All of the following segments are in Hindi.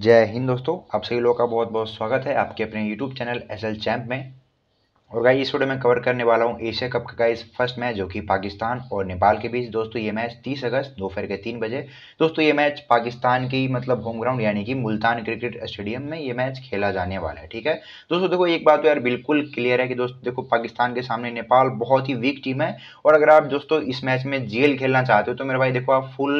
जय हिंद दोस्तों आप सभी लोगों का बहुत बहुत स्वागत है आपके अपने YouTube channel S L champ में और गाइस इस वीडियो में कवर करने वाला हूँ एशिया कप का गाइस फर्स्ट मैच जो कि पाकिस्तान और नेपाल के बीच दोस्तों ये मैच 30 अगस्त दोपहर के तीन बजे दोस्तों ये मैच पाकिस्तान की मतलब होम ग्राउंड यानी कि मुल्तान क्रिकेट स्टेडियम में ये मैच खेला जाने वाला है ठीक है दोस्तों देखो एक बात तो यार बिल्कुल क्लियर है कि दोस्तों देखो पाकिस्तान के सामने नेपाल बहुत ही वीक टीम है और अगर आप दोस्तों इस मैच में जेल खेलना चाहते हो तो मेरे भाई देखो आप फुल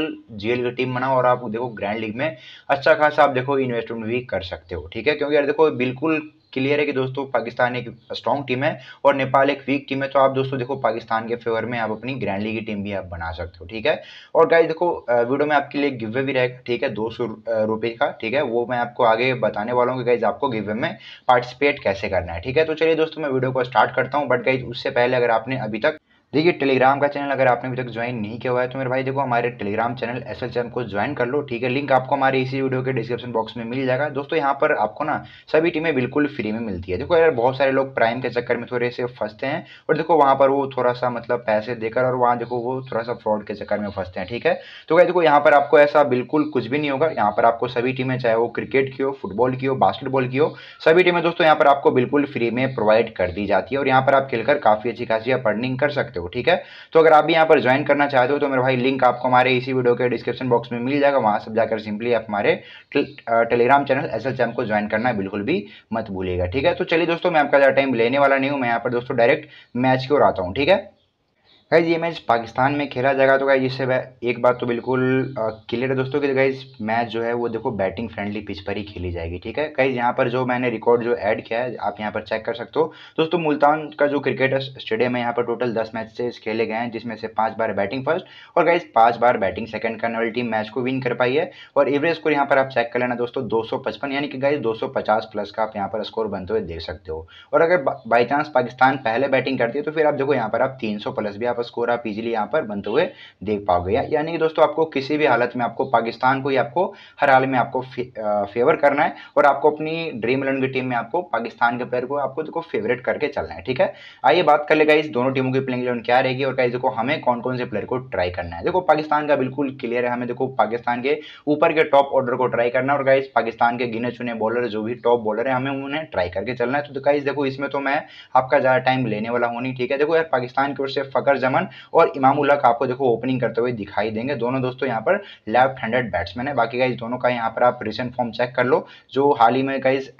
जेल की टीम बनाओ और आप देखो ग्रैंड लीग में अच्छा खासा आप देखो इन्वेस्टमेंट भी कर सकते हो ठीक है क्योंकि यार देखो बिल्कुल क्लियर है कि दोस्तों पाकिस्तान एक स्ट्रॉन्ग टीम है और नेपाल एक वीक टीम है तो आप दोस्तों देखो पाकिस्तान के फेवर में आप अपनी ग्रैंड लीग की टीम भी आप बना सकते हो ठीक है और गाइज देखो वीडियो में आपके लिए गिवे भी रहेगा ठीक है दो सौ रुपये का ठीक है वो मैं आपको आगे बताने वाला हूँ कि गाइज आपको गिवे में पार्टिसिपेट कैसे करना है ठीक है तो चलिए दोस्तों मैं वीडियो को स्टार्ट करता हूँ बट गाइज उससे पहले अगर आपने अभी तक देखिए टेलीग्राम का चैनल अगर आपने अभी तक ज्वाइन नहीं किया हुआ है तो मेरे भाई देखो हमारे टेलीग्राम चैनल एस एल को ज्वाइन कर लो ठीक है लिंक आपको हमारे इसी वीडियो के डिस्क्रिप्शन बॉक्स में मिल जाएगा दोस्तों यहाँ पर आपको ना सभी टीमें बिल्कुल फ्री में मिलती है देखो यार बहुत सारे लोग प्राइम के चक्कर में थोड़े से फंसते हैं और देखो वहाँ पर वो थोड़ा सा मतलब पैसे देकर और वहाँ देखो वो थोड़ा सा फ्रॉड के चक्कर में फंसते हैं ठीक है तो क्या देखो यहाँ पर आपको ऐसा बिल्कुल कुछ भी नहीं होगा यहाँ पर आपको सभी टीमें चाहे वो क्रिकेट की हो फुटबॉल की हो बास्केटबॉल की हो सभी टीमें दोस्तों यहाँ पर आपको बिल्कुल फ्री में प्रोवाइड कर दी जाती है और यहाँ पर आप खेलकर काफ़ी अच्छी खासी आप अर्निंग कर सकते हो हो ठीक है तो अगर आप भी यहाँ पर ज्वाइन करना चाहते हो तो मेरे भाई लिंक आपको हमारे इसी वीडियो के डिस्क्रिप्शन बॉक्स में मिल जाएगा वहाँ सब जाकर सिंपली आप हमारे टेलीग्राम चैनल एस एल को ज्वाइन करना बिल्कुल भी मत भूलिएगा ठीक है तो चलिए दोस्तों मैं आपका ज़्यादा टाइम लेने वाला नहीं हूँ मैं यहाँ पर दोस्तों डायरेक्ट मैच की ओर आता हूँ ठीक है गाइज ये मैच पाकिस्तान में खेला जाएगा तो गाइज इससे एक बात तो बिल्कुल क्लियर है दोस्तों कि गाइज मैच जो है वो देखो बैटिंग फ्रेंडली पिच पर ही खेली जाएगी ठीक है गाइज यहाँ पर जो मैंने रिकॉर्ड जो ऐड किया है आप यहाँ पर चेक कर सकते हो दोस्तों मुल्तान का जो क्रिकेट स्टेडियम है यहाँ पर टोटल दस मैचेस खेले गए हैं जिसमें से पाँच बार बैटिंग फर्स्ट और गाइज पाँच बार बैटिंग सेकंड करने वाली टीम मैच को विन कर पाई है और एवरेज स्कोर यहाँ पर आप चेक कर लेना दोस्तों दो यानी कि गाइज दो प्लस का आप यहाँ पर स्कोर बनते हुए देख सकते हो और अगर बाई चांस पाकिस्तान पहले बैटिंग करती है तो फिर आप देखो यहाँ पर आप तीन प्लस भी आप आपस कोरा बिजली यहाँ पर बनते हुए देख पाओगे यानी कि दोस्तों आपको किसी भी हालत में आपको पाकिस्तान को ही आपको हर हाल में आपको फेवर करना है और आपको अपनी ड्रीम इलेवन की टीम में आपको पाकिस्तान के प्लेयर को आपको देखो फेवरेट करके चलना है ठीक है आइए बात कर लेगा इस दोनों टीमों की प्लेइंग इलेवन क्या रहेगी और कहीं देखो हमें कौन कौन से प्लेयर को ट्राई करना है देखो पाकिस्तान का बिल्कुल क्लियर है हमें देखो पाकिस्तान के ऊपर के टॉप ऑर्डर को ट्राई करना और गाइज पाकिस्तान के गिने चुने बॉलर जो भी टॉप बॉलर है हमें उन्हें ट्राई करके चलना है तो गाइज देखो इसमें तो मैं आपका ज़्यादा टाइम लेने वाला हूँ नहीं ठीक है देखो यार पाकिस्तान की ओर से फकर जमा रमन और इमाम इमामुल्लाह आपको देखो ओपनिंग करते हुए दिखाई देंगे दोनों दोस्तों यहाँ पर लेफ्ट हैंडेड बैट्समैन है बाकी गाइज दोनों का यहाँ पर आप रिसेंट फॉर्म चेक कर लो जो हाल ही में गाइज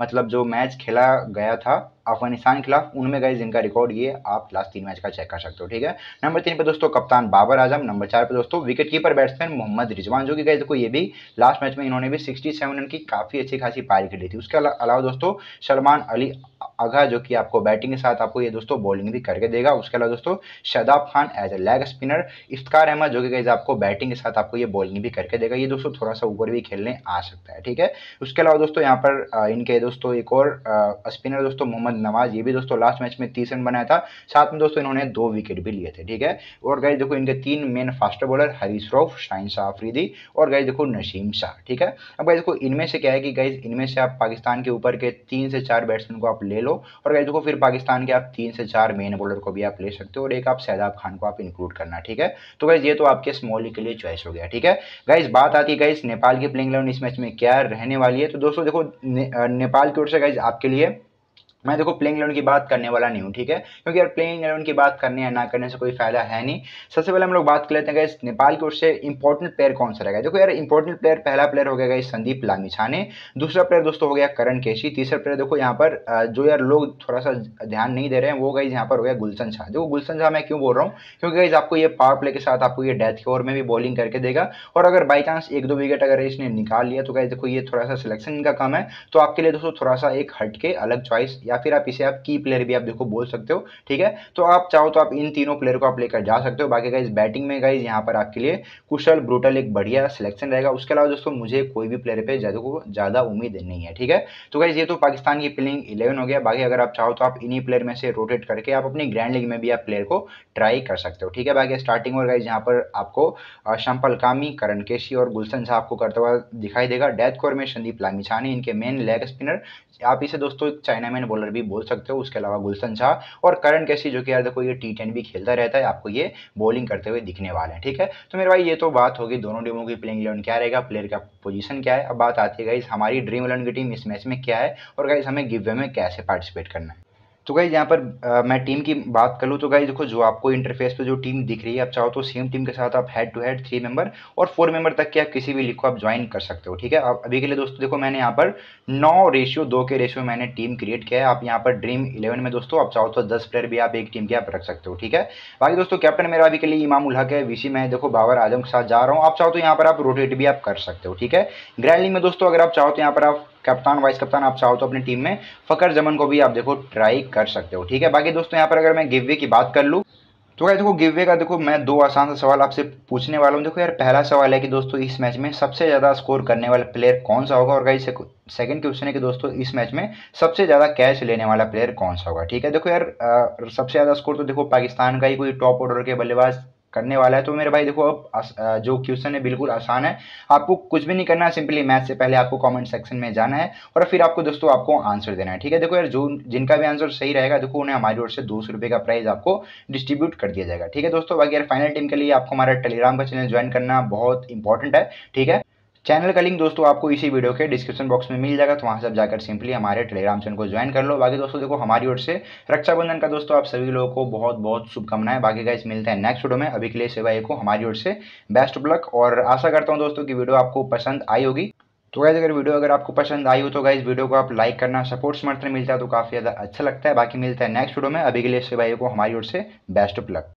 मतलब जो मैच खेला गया था अफगानिस्तान के खिलाफ उनमें गए जिनका रिकॉर्ड ये आप लास्ट तीन मैच का चेक कर सकते हो ठीक है नंबर तीन पे दोस्तों कप्तान बाबर आजम नंबर चार पे दोस्तों wicket keeper batsman Mohammad Rizwan जो कि गए देखो ये भी लास्ट मैच में इन्होंने भी 67 रन की काफ़ी अच्छी खासी पारी खेली थी उसके अलावा दोस्तों सलमान अली आगा जो कि आपको बैटिंग के साथ आपको ये दोस्तों बॉलिंग भी करके देगा उसके अलावा दोस्तों Shadab Khan as a leg spinner Iftikhar Ahmed जो कि आपको बैटिंग के साथ आपको ये बॉलिंग भी करके देगा ये दोस्तों थोड़ा सा ऊपर भी खेलने आ सकता है ठीक है उसके अलावा दोस्तों यहाँ पर इनके दोस्तों एक और स्पिनर दोस्तों मोहम्मद नवाज ये भी दोस्तों लास्ट मैच में तीस रन बनाया था साथ में दोस्तों इन्होंने दो विकेट भी लिए थे ठीक है और गए देखो इनके तीन main fast bowler Haris Rauf Shaheen Shah Afridi और गए देखो नशीम शाह ठीक है अब गाइज देखो इनमें से क्या है कि गाइज इनमें से आप पाकिस्तान के ऊपर के तीन से चार बैट्समैन को आप ले लो और गाइज देखो फिर पाकिस्तान के आप तीन से चार मेन बोलर को भी आप ले सकते हो और एक आप सैदाब खान को आप इंक्लूड करना ठीक है तो गाइज ये तो आपके स्मॉल के लिए चॉइस हो गया ठीक है गाइज बात आती है गाइज नेपाल की प्लेइंग इलेवन इस मैच में क्या रहने वाली है तो दोस्तों देखो ने, नेपाल की ओर से गाइज आपके लिए मैं देखो प्लेइंग एलेवन की बात करने वाला नहीं हूँ ठीक है क्योंकि यार प्लेइंग एलेवन की बात करने या ना करने से कोई फायदा है नहीं सबसे पहले हम लोग बात कर लेते हैं इस नेपाल की ओर से इंपॉर्टेंट प्लेयर कौन सा रहेगा देखो यार इंपॉर्टेंट प्लेयर पहला प्लेयर हो गया इस संदीप छाने दूसरा प्लेयर दोस्तों हो गया करण केसी तीसरा प्लेयर देखो यहाँ पर जो यार लोग थोड़ा सा ध्यान नहीं दे रहे हैं वो गई यहाँ पर हो गया गुलशन झा देखो गुलशन झा मैं क्यों बोल रहा हूँ क्योंकि गई आपको ये पावर प्ले के साथ आपको ये डेथ के ओवर में भी बॉलिंग करके देगा और अगर बाई चांस एक दो विकेट अगर इसने निकाल लिया तो गई देखो ये थोड़ा सा सिलेक्शन का काम है तो आपके लिए दोस्तों थोड़ा सा एक हटके अलग चॉइस या या फिर आप इसे आप की प्लेयर भी आप देखो बोल सकते हो ठीक है तो आप चाहो तो आप इन तीनों प्लेयर को आप लेकर जा सकते हो बाकी गाइज बैटिंग में गाइज यहाँ पर आपके लिए कुशल ब्रूटल एक बढ़िया सिलेक्शन रहेगा उसके अलावा दोस्तों मुझे कोई भी प्लेयर पर ज़्यादा को ज़्यादा उम्मीद नहीं है ठीक है तो गाइज ये तो पाकिस्तान की प्लेइंग इलेवन हो गया बाकी अगर आप चाहो तो आप इन्हीं प्लेयर में से रोटेट करके आप अपनी ग्रैंड लीग में भी आप प्लेयर को ट्राई कर सकते हो ठीक है बाकी स्टार्टिंग और गाइज यहाँ पर आपको शंपल कामी करण केशी और गुलशन शाह आपको करते हुआ दिखाई देगा डेथ कोर में संदीप लामिछानी इनके मेन लेग स्पिनर आप इसे दोस्तों चाइना मैन बॉलर भी बोल सकते हो उसके अलावा गुलशन झा और करण कैसी जो कि यार देखो ये टी टेन भी खेलता रहता है आपको ये बॉलिंग करते हुए दिखने वाले हैं ठीक है तो मेरे भाई ये तो बात होगी दोनों टीमों की प्लेइंग इलेवन क्या रहेगा प्लेयर का पोजीशन क्या है अब बात आती है गाइज हमारी ड्रीम इलेवन की टीम इस मैच में क्या है और गाइज हमें गिव वे में कैसे पार्टिसिपेट करना है तो गाइज यहाँ पर आ, मैं टीम की बात कर लूँ तो गाइज देखो जो आपको इंटरफेस पे जो टीम दिख रही है आप चाहो तो सेम टीम के साथ आप head to head three member और फोर मेंबर तक के आप किसी भी लीग को आप ज्वाइन कर सकते हो ठीक है आप अभी के लिए दोस्तों देखो मैंने यहाँ पर नौ रेशियो दो के रेशियो मैंने टीम क्रिएट किया है आप यहाँ पर ड्रीम इलेवन में दोस्तों आप चाहो तो दस प्लेयर भी आप एक टीम के आप रख सकते हो ठीक है बाकी दोस्तों कैप्टन मेरा अभी के लिए इमाम उल है वीसी में देखो बाबर आजम के साथ जा रहा हूँ आप चाहो तो यहाँ पर आप रोटेट भी आप कर सकते हो ठीक है ग्रैंड लीग में दोस्तों अगर आप चाहो तो यहाँ पर आप कप्तान वाइस कप्तान आप चाहो तो अपनी टीम में फ़कर जमन को भी आप देखो ट्राई कर सकते हो ठीक है बाकी दोस्तों यहाँ पर अगर मैं गिवे की बात कर लूँ तो क्या देखो गिवे का देखो मैं दो आसान सा सवाल आपसे पूछने वाला हूँ देखो यार पहला सवाल है कि दोस्तों इस मैच में सबसे ज़्यादा स्कोर करने वाला प्लेयर कौन सा होगा और गाइस सेकंड क्वेश्चन है कि दोस्तों इस मैच में सबसे ज़्यादा कैच लेने वाला प्लेयर कौन सा होगा ठीक है देखो यार आ, सबसे ज़्यादा स्कोर तो देखो पाकिस्तान का ही कोई टॉप ऑर्डर के बल्लेबाज करने वाला है तो मेरे भाई देखो अब जो क्वेश्चन है बिल्कुल आसान है आपको कुछ भी नहीं करना है सिंपली मैथ से पहले आपको कमेंट सेक्शन में जाना है और फिर आपको दोस्तों आपको आंसर देना है ठीक है देखो यार जो जिनका भी आंसर सही रहेगा देखो उन्हें हमारी ओर से दो सौ रुपये का प्राइज आपको डिस्ट्रीब्यूट कर दिया जाएगा ठीक है दोस्तों बाकी यार फाइनल टीम के लिए आपको हमारा टेलीग्राम का चैनल ज्वाइन करना बहुत इंपॉर्टेंट है ठीक है चैनल का लिंक दोस्तों आपको इसी वीडियो के डिस्क्रिप्शन बॉक्स में मिल जाएगा तो वहाँ से आप जाकर सिंपली हमारे टेलीग्राम चैनल को ज्वाइन कर लो बाकी दोस्तों देखो हमारी ओर से रक्षाबंधन का दोस्तों आप सभी लोगों को बहुत बहुत शुभकामनाएं बाकी गाइस मिलते हैं नेक्स्ट वीडियो में अभी के लिए सेवा को हमारी ओर से बेस्ट ऑफ लक और आशा करता हूँ दोस्तों की वीडियो आपको पसंद आई होगी तो गाइज अगर वीडियो अगर आपको पसंद आई हो तो गाइज वीडियो को आप लाइक करना सपोर्ट समर्थन मिलता है तो काफ़ी ज़्यादा अच्छा लगता है बाकी मिलता है नेक्स्ट वीडियो में अभी के लिए सेवा को हमारी ओर से बेस्ट ऑफ लक